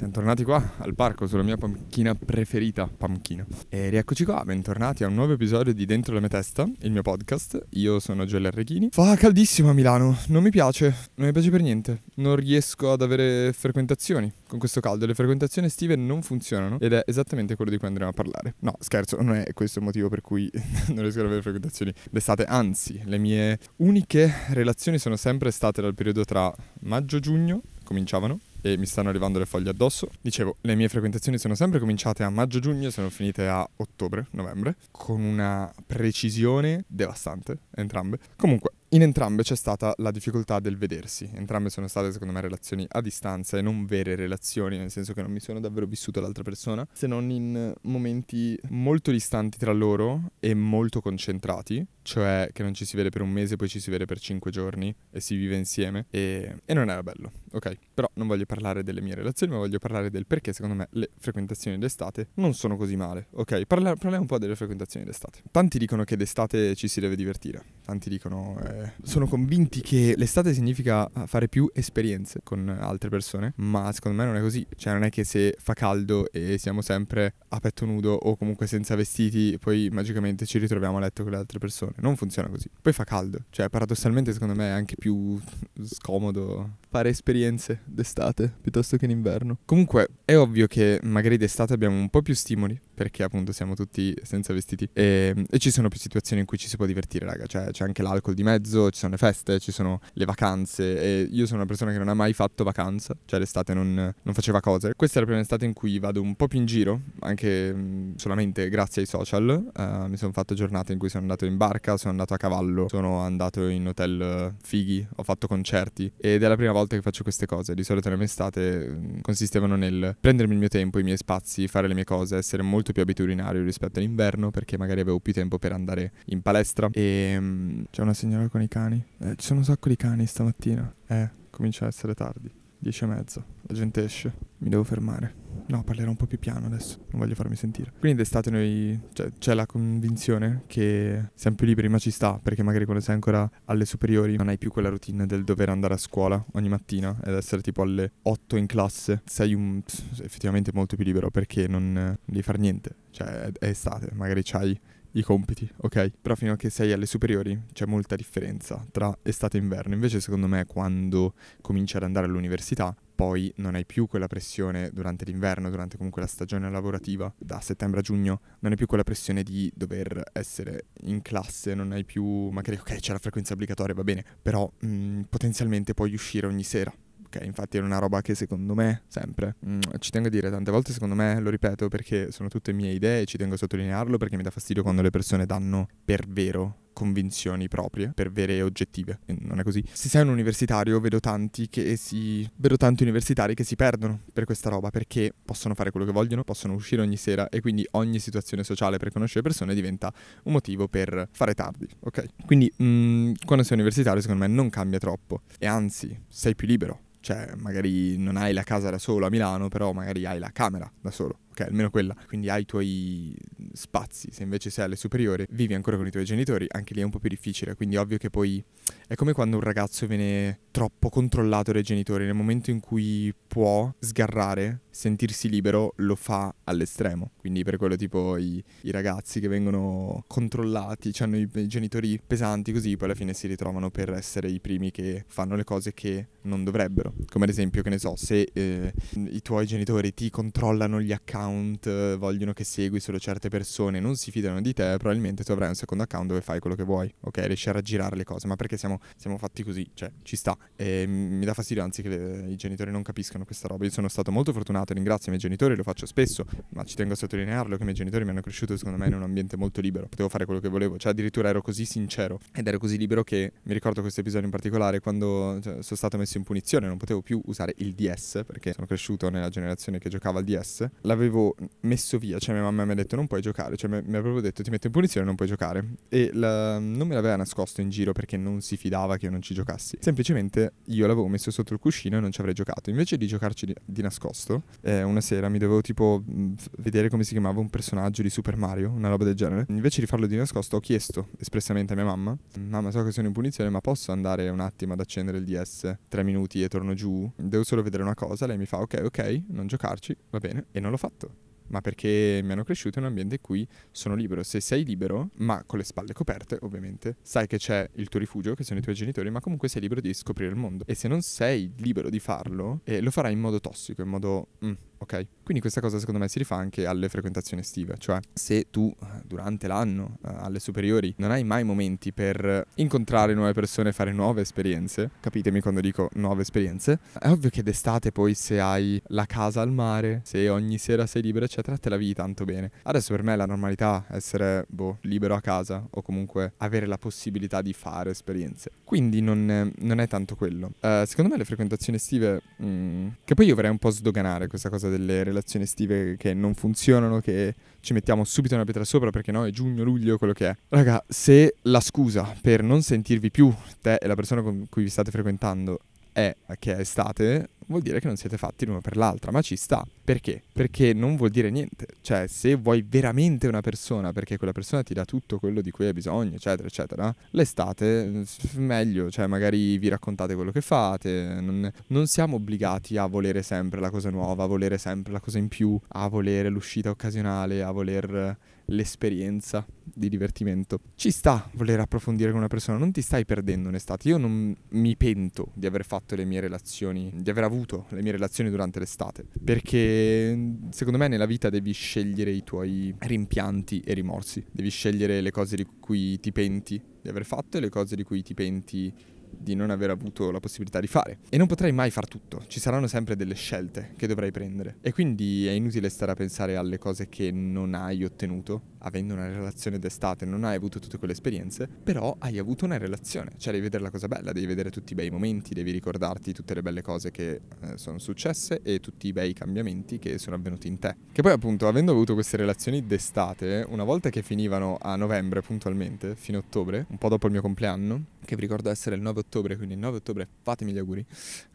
Siamo tornati qua al parco sulla mia panchina preferita, panchina. E rieccoci qua, bentornati a un nuovo episodio di Dentro la mia testa, il mio podcast. Io sono Gioele Arrechini. Fa caldissimo a Milano, non mi piace, non mi piace per niente. Non riesco ad avere frequentazioni con questo caldo. Le frequentazioni estive non funzionano ed è esattamente quello di cui andremo a parlare. No, scherzo, non è questo il motivo per cui non riesco ad avere frequentazioni d'estate. Anzi, le mie uniche relazioni sono sempre state dal periodo tra maggio-giugno, cominciavano, e mi stanno arrivando le foglie addosso. Dicevo, le mie frequentazioni sono sempre cominciate a maggio-giugno e sono finite a ottobre-novembre, con una precisione devastante, entrambe. Comunque, in entrambe c'è stata la difficoltà del vedersi, entrambe sono state secondo me relazioni a distanza e non vere relazioni, nel senso che non mi sono davvero vissuto l'altra persona, se non in momenti molto distanti tra loro e molto concentrati, cioè che non ci si vede per un mese, poi ci si vede per cinque giorni e si vive insieme e, e non era bello, ok? Però non voglio parlare delle mie relazioni, ma voglio parlare del perché secondo me le frequentazioni d'estate non sono così male, ok? Parla- parliamo un po' delle frequentazioni d'estate. Tanti dicono che d'estate ci si deve divertire, tanti dicono... Eh, sono convinti che l'estate significa fare più esperienze con altre persone, ma secondo me non è così. Cioè, non è che se fa caldo e siamo sempre a petto nudo o comunque senza vestiti, poi magicamente ci ritroviamo a letto con le altre persone. Non funziona così. Poi fa caldo, cioè, paradossalmente, secondo me è anche più scomodo fare esperienze d'estate piuttosto che in inverno. Comunque, è ovvio che magari d'estate abbiamo un po' più stimoli perché appunto siamo tutti senza vestiti e, e, ci sono più situazioni in cui ci si può divertire raga cioè c'è anche l'alcol di mezzo ci sono le feste ci sono le vacanze e io sono una persona che non ha mai fatto vacanza cioè l'estate non, non faceva cose questa è la prima estate in cui vado un po' più in giro anche mm, solamente grazie ai social uh, mi sono fatto giornate in cui sono andato in barca sono andato a cavallo sono andato in hotel eh, fighi ho fatto concerti ed è la prima volta che faccio queste cose di solito le mie estate mh, mm, consistevano nel prendermi il mio tempo i miei spazi fare le mie cose essere molto molto più abitudinario rispetto all'inverno perché magari avevo più tempo per andare in palestra. E mm, c'è una signora con i cani. Eh, ci sono un sacco di cani stamattina. Eh, comincia a essere tardi. 10 e mezza, la gente esce, mi devo fermare. No, parlerò un po' più piano adesso, non voglio farmi sentire. Quindi d'estate noi, cioè, c'è la convinzione che siamo più liberi, ma ci sta, perché magari quando sei ancora alle superiori non hai più quella routine del dover andare a scuola ogni mattina ed essere tipo alle 8 in classe. Sei un, effettivamente molto più libero perché non, devi fare niente, cioè è estate, magari c'hai i compiti, ok? Però fino a che sei alle superiori c'è molta differenza tra estate e inverno. Invece secondo me quando cominci ad andare all'università poi non hai più quella pressione durante l'inverno, durante comunque la stagione lavorativa, da settembre a giugno, non hai più quella pressione di dover essere in classe, non hai più magari ok c'è la frequenza obbligatoria, va bene, però mh, mhmm, potenzialmente puoi uscire ogni sera Ok, infatti è una roba che secondo me, sempre, mh, mm, ci tengo a dire, tante volte secondo me, lo ripeto perché sono tutte mie idee e ci tengo a sottolinearlo perché mi dà fastidio quando le persone danno per vero convinzioni proprie, per vere e oggettive. E non è così. Se sei un universitario, vedo tanti che si. vedo tanti universitari che si perdono per questa roba perché possono fare quello che vogliono, possono uscire ogni sera e quindi ogni situazione sociale per conoscere persone diventa un motivo per fare tardi, ok? Quindi mh, mm, quando sei universitario, secondo me non cambia troppo. E anzi, sei più libero cioè, magari non hai la casa da solo a Milano, però magari hai la camera da solo, ok? Almeno quella. Quindi hai i tuoi spazi. Se invece sei alle superiori, vivi ancora con i tuoi genitori, anche lì è un po' più difficile. Quindi ovvio che poi è come quando un ragazzo viene troppo controllato dai genitori, nel momento in cui può sgarrare, sentirsi libero, lo fa all'estremo. Quindi per quello tipo i, i ragazzi che vengono controllati, cioè hanno i, i genitori pesanti così, poi alla fine si ritrovano per essere i primi che fanno le cose che non dovrebbero. Come ad esempio, che ne so, se eh, i tuoi genitori ti controllano gli account, vogliono che segui solo certe persone, non si fidano di te, probabilmente tu avrai un secondo account dove fai quello che vuoi, ok? Riesci a raggirare le cose, ma perché siamo siamo, fatti così, cioè ci sta. E mi dà fastidio anzi che le, eh, i genitori non capiscano questa roba. Io sono stato molto fortunato, ringrazio i miei genitori, lo faccio spesso, ma ci tengo a sottolinearlo che i miei genitori mi hanno cresciuto secondo me in un ambiente molto libero, potevo fare quello che volevo, cioè addirittura ero così sincero ed ero così libero che mi ricordo questo episodio in particolare quando cioè, sono stato messo in punizione, non potevo più usare il DS perché sono cresciuto nella generazione che giocava al DS, l'avevo messo via, cioè mia mamma mi ha detto non puoi giocare, cioè mi, mi avevo detto ti metto in punizione e non puoi giocare e la, non me l'aveva nascosto in giro perché non si fidava fidava che io non ci giocassi. Semplicemente io l'avevo messo sotto il cuscino e non ci avrei giocato. Invece di giocarci di, di nascosto, eh, una sera mi dovevo tipo mm, vedere come si chiamava un personaggio di Super Mario, una roba del genere. Invece di farlo di nascosto ho chiesto espressamente a mia mamma, mamma so che sono in punizione ma posso andare un attimo ad accendere il DS tre minuti e torno giù? Devo solo vedere una cosa. Lei mi fa ok ok, non giocarci, va bene. E non l'ho fatto ma perché mi hanno cresciuto in un ambiente in cui sono libero. Se sei libero, ma con le spalle coperte, ovviamente, sai che c'è il tuo rifugio, che sono i tuoi genitori, ma comunque sei libero di scoprire il mondo. E se non sei libero di farlo, eh, lo farai in modo tossico, in modo... Mm, ok? Quindi questa cosa secondo me si rifà anche alle frequentazioni estive, cioè se tu eh, durante l'anno eh, alle superiori non hai mai momenti per incontrare nuove persone, fare nuove esperienze, capitemi quando dico nuove esperienze, è ovvio che d'estate poi se hai la casa al mare, se ogni sera sei libero eccetera, te la vivi tanto bene. Adesso per me la normalità è essere boh, libero a casa o comunque avere la possibilità di fare esperienze. Quindi non, non è tanto quello. Uh, secondo me le frequentazioni estive, mh, mm, che poi io vorrei un po' sdoganare questa cosa delle relazioni estive che non funzionano, che ci mettiamo subito una pietra sopra perché no, è giugno, luglio, quello che è. Raga, se la scusa per non sentirvi più te e la persona con cui vi state frequentando è che è estate, vuol dire che non siete fatti l'uno per l'altra, ma ci sta. Perché? Perché non vuol dire niente. Cioè, se vuoi veramente una persona, perché quella persona ti dà tutto quello di cui hai bisogno, eccetera, eccetera, l'estate meglio, cioè magari vi raccontate quello che fate, non, non siamo obbligati a volere sempre la cosa nuova, a volere sempre la cosa in più, a volere l'uscita occasionale, a voler l'esperienza di divertimento. Ci sta voler approfondire con una persona, non ti stai perdendo un'estate. Io non mi pento di aver fatto le mie relazioni, di aver avuto le mie relazioni durante l'estate, perché secondo me nella vita devi scegliere i tuoi rimpianti e rimorsi, devi scegliere le cose di cui ti penti di aver fatto e le cose di cui ti penti di non aver avuto la possibilità di fare. E non potrei mai far tutto, ci saranno sempre delle scelte che dovrei prendere. E quindi è inutile stare a pensare alle cose che non hai ottenuto, avendo una relazione d'estate, non hai avuto tutte quelle esperienze, però hai avuto una relazione, cioè devi vedere la cosa bella, devi vedere tutti i bei momenti, devi ricordarti tutte le belle cose che eh, sono successe e tutti i bei cambiamenti che sono avvenuti in te. Che poi appunto, avendo avuto queste relazioni d'estate, una volta che finivano a novembre puntualmente, fino a ottobre, un po' dopo il mio compleanno, che vi ricordo essere il 9 ottobre, quindi il 9 ottobre fatemi gli auguri,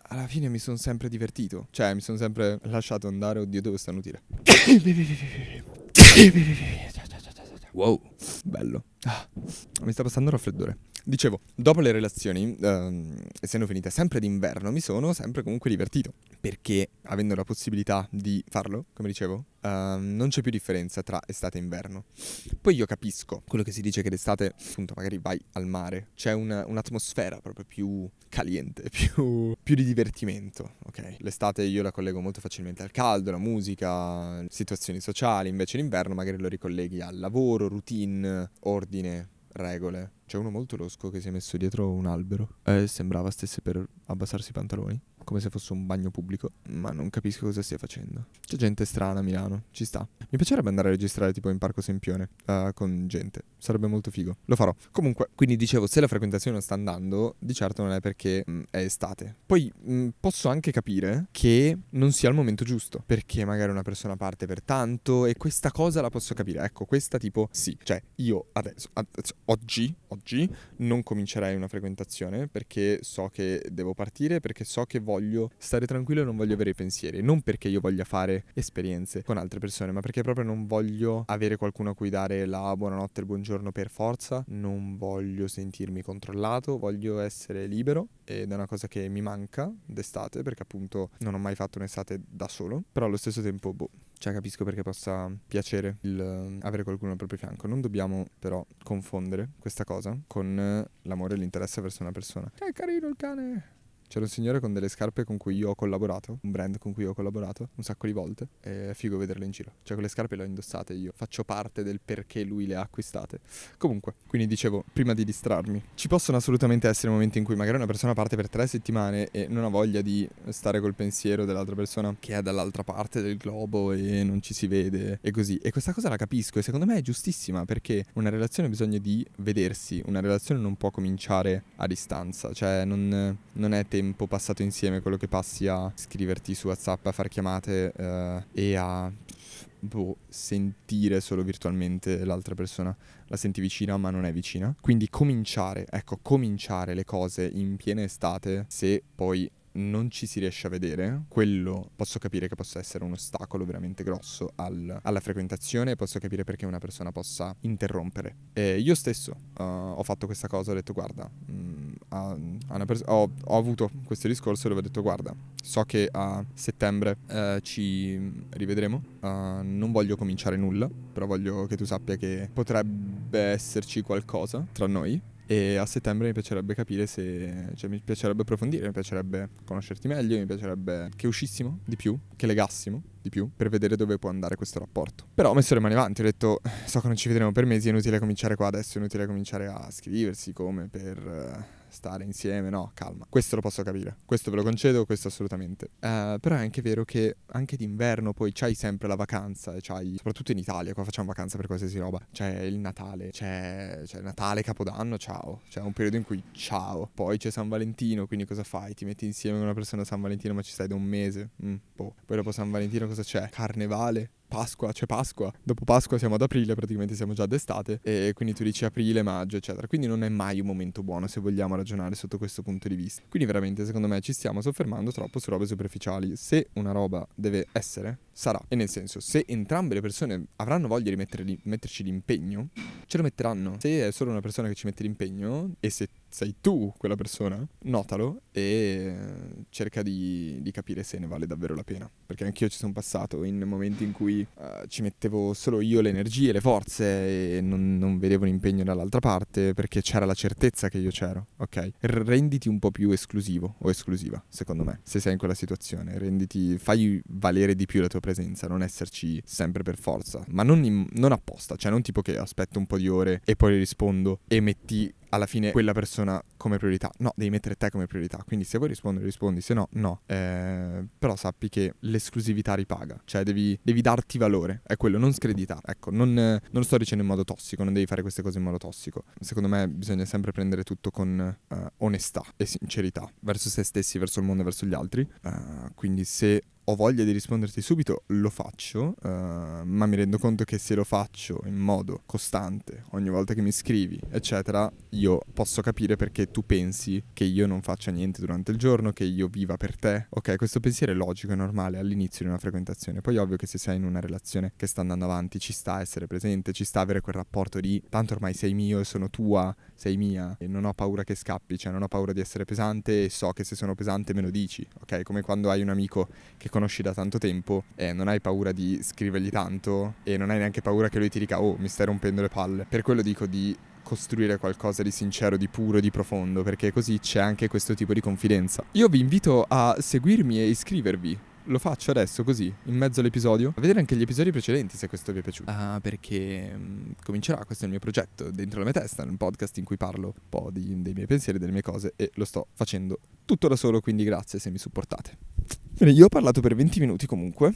alla fine mi sono sempre divertito, cioè mi sono sempre lasciato andare, oddio dove stanno utile. Wow, bello. Ah, mi sta passando raffreddore. Dicevo, dopo le relazioni, ehm, essendo finita sempre d'inverno, mi sono sempre comunque divertito, perché avendo la possibilità di farlo, come dicevo, ehm, non c'è più differenza tra estate e inverno. Poi io capisco quello che si dice che d'estate, appunto, magari vai al mare, c'è una, un'atmosfera proprio più caliente, più, più di divertimento, ok? L'estate io la collego molto facilmente al caldo, alla musica, situazioni sociali, invece l'inverno magari lo ricolleghi al lavoro, routine, ordine, regole c'è uno molto losco che si è messo dietro un albero e sembrava stesse per abbassarsi i pantaloni, come se fosse un bagno pubblico, ma non capisco cosa stia facendo. C'è gente strana a Milano, ci sta. Mi piacerebbe andare a registrare tipo in Parco Sempione uh, con gente, sarebbe molto figo. Lo farò. Comunque, quindi dicevo, se la frequentazione non sta andando, di certo non è perché mh, mm, è estate. Poi mh, mm, posso anche capire che non sia il momento giusto, perché magari una persona parte per tanto e questa cosa la posso capire. Ecco, questa tipo sì, cioè io adesso, adesso oggi oggi non comincerei una frequentazione perché so che devo partire, perché so che voglio stare tranquillo e non voglio avere pensieri. Non perché io voglia fare esperienze con altre persone, ma perché proprio non voglio avere qualcuno a cui dare la buonanotte e il buongiorno per forza. Non voglio sentirmi controllato, voglio essere libero ed è una cosa che mi manca d'estate perché appunto non ho mai fatto un'estate da solo, però allo stesso tempo boh, cioè capisco perché possa piacere il, eh, avere qualcuno al proprio fianco. Non dobbiamo però confondere questa cosa con eh, l'amore e l'interesse verso una persona. Che carino il cane! C'era un signore con delle scarpe con cui io ho collaborato, un brand con cui ho collaborato un sacco di volte. E è figo vederlo in giro. Cioè, quelle scarpe le ho indossate io. Faccio parte del perché lui le ha acquistate. Comunque, quindi dicevo, prima di distrarmi, ci possono assolutamente essere momenti in cui magari una persona parte per tre settimane e non ha voglia di stare col pensiero dell'altra persona che è dall'altra parte del globo e non ci si vede e così. E questa cosa la capisco e secondo me è giustissima perché una relazione ha bisogno di vedersi. Una relazione non può cominciare a distanza. Cioè, non, non è tempo passato insieme, quello che passi a scriverti su WhatsApp, a far chiamate eh, e a boh, sentire solo virtualmente l'altra persona. La senti vicina ma non è vicina. Quindi cominciare, ecco, cominciare le cose in piena estate se poi non ci si riesce a vedere, quello posso capire che possa essere un ostacolo veramente grosso al, alla frequentazione, posso capire perché una persona possa interrompere. E io stesso uh, ho fatto questa cosa, ho detto guarda, mh, mm, a, a pers- ho, ho, avuto questo discorso dove ho detto guarda, so che a settembre eh, ci rivedremo, uh, non voglio cominciare nulla, però voglio che tu sappia che potrebbe esserci qualcosa tra noi e a settembre mi piacerebbe capire se, cioè mi piacerebbe approfondire, mi piacerebbe conoscerti meglio, mi piacerebbe che uscissimo di più, che legassimo di più per vedere dove può andare questo rapporto. Però ho messo le mani avanti, ho detto so che non ci vedremo per mesi, è inutile cominciare qua adesso, è inutile cominciare a scriversi come per... Eh, stare insieme, no, calma. Questo lo posso capire, questo ve lo concedo, questo assolutamente. Uh, però è anche vero che anche d'inverno poi c'hai sempre la vacanza, c'hai, soprattutto in Italia, qua facciamo vacanza per qualsiasi roba, c'è il Natale, c'è, c'è Natale, Capodanno, ciao, c'è un periodo in cui ciao, poi c'è San Valentino, quindi cosa fai? Ti metti insieme con una persona a San Valentino ma ci stai da un mese, mm, boh. poi dopo San Valentino cosa c'è? Carnevale, Pasqua, c'è Pasqua, dopo Pasqua siamo ad aprile, praticamente siamo già d'estate e quindi tu dici aprile, maggio, eccetera. Quindi non è mai un momento buono se vogliamo ragionare sotto questo punto di vista. Quindi veramente secondo me ci stiamo soffermando troppo su robe superficiali. Se una roba deve essere sarà. E nel senso, se entrambe le persone avranno voglia di mettere, metterci l'impegno, ce lo metteranno. Se è solo una persona che ci mette l'impegno e se sei tu quella persona, notalo e eh, cerca di, di capire se ne vale davvero la pena. Perché anch'io ci sono passato in momenti in cui uh, ci mettevo solo io le energie, le forze e non, non vedevo l'impegno dall'altra parte perché c'era la certezza che io c'ero, ok? Renditi un po' più esclusivo o esclusiva, secondo me, se sei in quella situazione. Renditi, fai valere di più la tua presenza, non esserci sempre per forza, ma non, in, non apposta, cioè non tipo che aspetto un po' di ore e poi rispondo e metti alla fine quella persona come priorità. No, devi mettere te come priorità. Quindi se vuoi rispondere, rispondi, se no, no. Eh, però sappi che l'esclusività ripaga, cioè devi, devi darti valore, è quello, non screditare. Ecco, non, non, lo sto dicendo in modo tossico, non devi fare queste cose in modo tossico. Secondo me bisogna sempre prendere tutto con uh, onestà e sincerità verso se stessi, verso il mondo verso gli altri. Uh, quindi se ho voglia di risponderti subito, lo faccio, uh, ma mi rendo conto che se lo faccio in modo costante, ogni volta che mi scrivi, eccetera, io posso capire perché tu pensi che io non faccia niente durante il giorno, che io viva per te. Ok, questo pensiero è logico e normale all'inizio di una frequentazione. Poi ovvio che se sei in una relazione che sta andando avanti, ci sta essere presente, ci sta avere quel rapporto di tanto ormai sei mio e sono tua, sei mia e non ho paura che scappi, cioè non ho paura di essere pesante e so che se sono pesante me lo dici. Ok, come quando hai un amico che conosci da tanto tempo e non hai paura di scrivergli tanto e non hai neanche paura che lui ti dica oh mi stai rompendo le palle. Per quello dico di costruire qualcosa di sincero, di puro, di profondo, perché così c'è anche questo tipo di confidenza. Io vi invito a seguirmi e iscrivervi lo faccio adesso così, in mezzo all'episodio. A vedere anche gli episodi precedenti se questo vi è piaciuto. Ah, perché um, comincerà, questo è il mio progetto, dentro la mia testa, un podcast in cui parlo un po' di, dei miei pensieri, delle mie cose e lo sto facendo tutto da solo, quindi grazie se mi supportate. Bene, io ho parlato per 20 minuti comunque.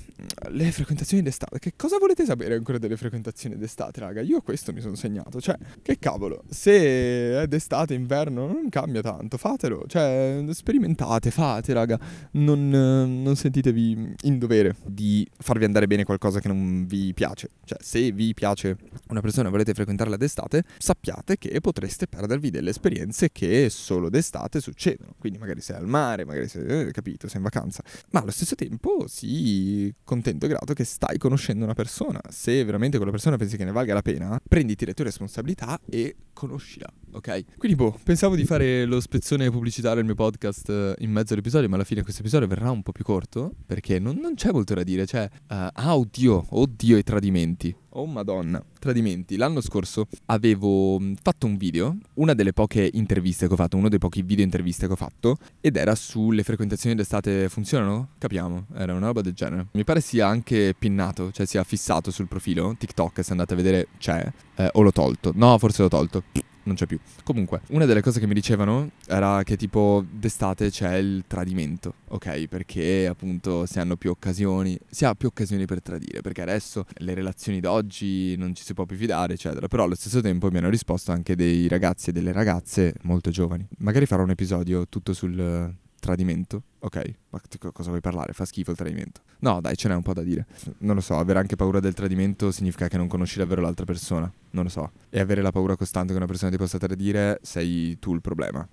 Le frequentazioni d'estate. Che cosa volete sapere ancora delle frequentazioni d'estate, raga? Io a questo mi sono segnato. Cioè, che cavolo, se è d'estate, inverno, non cambia tanto. Fatelo. Cioè, sperimentate, fate, raga. Non, non sentitevi in dovere di farvi andare bene qualcosa che non vi piace. Cioè, se vi piace una persona e volete frequentarla d'estate, sappiate che potreste perdervi delle esperienze che solo d'estate succedono. Quindi magari magari sei al mare, magari sei, eh, capito, sei in vacanza, ma allo stesso tempo sii contento e grato che stai conoscendo una persona. Se veramente quella persona pensi che ne valga la pena, prenditi le tue responsabilità e conoscila, ok? Quindi boh, pensavo di fare lo spezzone pubblicitario del mio podcast eh, in mezzo all'episodio, ma alla fine questo episodio verrà un po' più corto, perché non, non c'è molto da dire, cioè, uh, ah oddio, oddio i tradimenti. Oh madonna, tradimenti. L'anno scorso avevo mm, fatto un video, una delle poche interviste che ho fatto, uno dei pochi video interviste che ho fatto, ed era sulle frequentazioni d'estate funzionano? Capiamo, era una roba del genere. Mi pare sia anche pinnato, cioè sia fissato sul profilo TikTok, se andate a vedere c'è, eh, o l'ho tolto. No, forse l'ho tolto non c'è più. Comunque, una delle cose che mi dicevano era che tipo d'estate c'è il tradimento, ok? Perché appunto si hanno più occasioni, si ha più occasioni per tradire, perché adesso le relazioni d'oggi non ci si può più fidare, eccetera. Però allo stesso tempo mi hanno risposto anche dei ragazzi e delle ragazze molto giovani. Magari farò un episodio tutto sul Tradimento? Ok, ma cosa vuoi parlare? Fa schifo il tradimento. No, dai, ce n'è un po' da dire. Non lo so, avere anche paura del tradimento significa che non conosci davvero l'altra persona. Non lo so. E avere la paura costante che una persona ti possa tradire, sei tu il problema.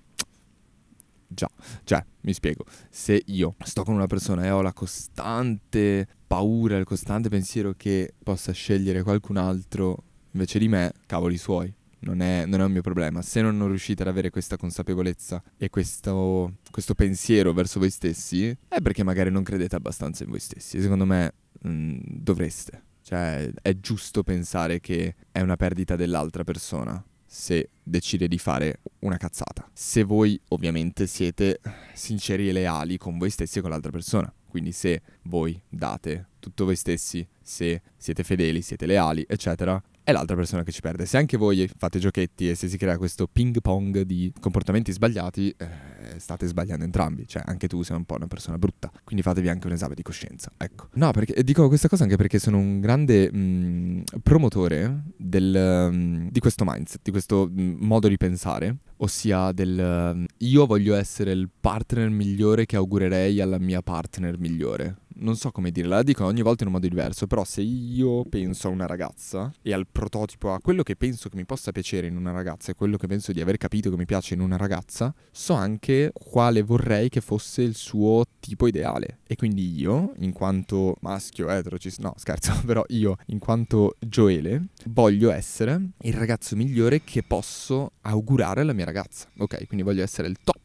Già, cioè, mi spiego. Se io sto con una persona e ho la costante paura, il costante pensiero che possa scegliere qualcun altro invece di me, cavoli suoi non è, non è, un mio problema. Se non riuscite ad avere questa consapevolezza e questo, questo, pensiero verso voi stessi, è perché magari non credete abbastanza in voi stessi. Secondo me mh, mm, dovreste. Cioè, è giusto pensare che è una perdita dell'altra persona se decide di fare una cazzata. Se voi ovviamente siete sinceri e leali con voi stessi e con l'altra persona. Quindi se voi date tutto voi stessi, se siete fedeli, siete leali, eccetera, è l'altra persona che ci perde. Se anche voi fate giochetti e se si crea questo ping pong di comportamenti sbagliati, eh, state sbagliando entrambi. Cioè, anche tu sei un po' una persona brutta. Quindi fatevi anche un esame di coscienza. Ecco. No, perché dico questa cosa anche perché sono un grande mh, mm, promotore del, mh, mm, di questo mindset, di questo mh, mm, modo di pensare. Ossia del io voglio essere il partner migliore che augurerei alla mia partner migliore non so come dire, la dico ogni volta in un modo diverso, però se io penso a una ragazza e al prototipo, a quello che penso che mi possa piacere in una ragazza e quello che penso di aver capito che mi piace in una ragazza, so anche quale vorrei che fosse il suo tipo ideale. E quindi io, in quanto maschio, etero, cis, no scherzo, però io, in quanto Joele, voglio essere il ragazzo migliore che posso augurare alla mia ragazza. Ok, quindi voglio essere il top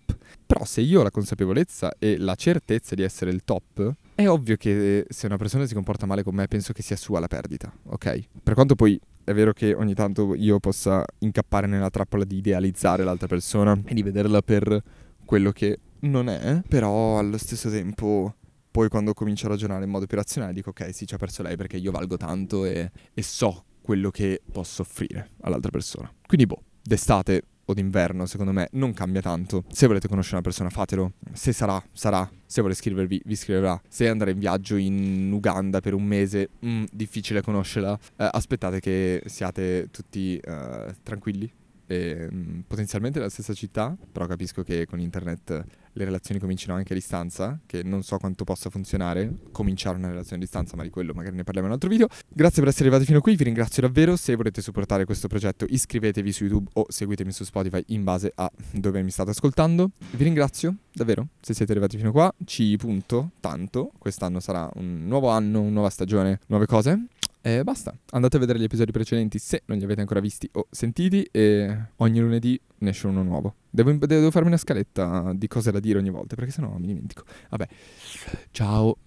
però se io ho la consapevolezza e la certezza di essere il top, è ovvio che eh, se una persona si comporta male con me penso che sia sua la perdita, ok? Per quanto poi è vero che ogni tanto io possa incappare nella trappola di idealizzare l'altra persona e di vederla per quello che non è, però allo stesso tempo poi quando comincio a ragionare in modo più razionale dico ok sì ci ha perso lei perché io valgo tanto e, e so quello che posso offrire all'altra persona. Quindi boh, d'estate o d'inverno, secondo me, non cambia tanto. Se volete conoscere una persona, fatelo. Se sarà, sarà. Se vuole scrivervi, vi scriverà. Se andrà in viaggio in Uganda per un mese, mh, mm, difficile conoscerla. Eh, aspettate che siate tutti eh, tranquilli e, ehm, potenzialmente nella stessa città, però capisco che con internet le relazioni cominciano anche a distanza, che non so quanto possa funzionare, cominciare una relazione a distanza, ma di quello magari ne parliamo in un altro video. Grazie per essere arrivati fino qui, vi ringrazio davvero, se volete supportare questo progetto iscrivetevi su YouTube o seguitemi su Spotify in base a dove mi state ascoltando. Vi ringrazio davvero se siete arrivati fino qua, ci punto tanto, quest'anno sarà un nuovo anno, una nuova stagione, nuove cose. E basta, andate a vedere gli episodi precedenti se non li avete ancora visti o sentiti e ogni lunedì ne esce uno nuovo. Devo, devo farmi una scaletta di cose da dire ogni volta perché sennò mi dimentico. Vabbè, ciao.